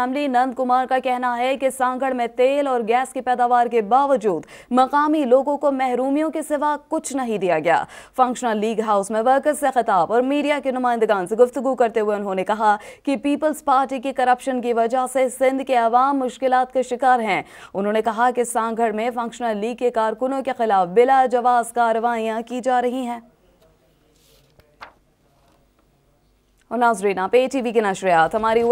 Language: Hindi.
असम्बली नंद कुमार का कहना है कि सांगड़ में तेल और गैस की पैदावार के बावजूद मकामी लोगों को महरूमियों के सिवा कुछ नहीं दिया गया फंक्शनल लीग हाउस में वर्कर्स से खिताब और मीडिया के नुमाइंदगान से गुफ्तु करते हुए उन्होंने कहा कि पीपल्स पार्टी की करप्शन की वजह से सिंध के अवाम मुश्किल के शिकार हैं उन्होंने कहा कि सांगड़ में फंक्शनल लीग के कारकुनों के खिलाफ बिला जवाब कार्रवाइयाँ की जा रही हैं और नाजरीना पे टी वी के नशरियात हमारी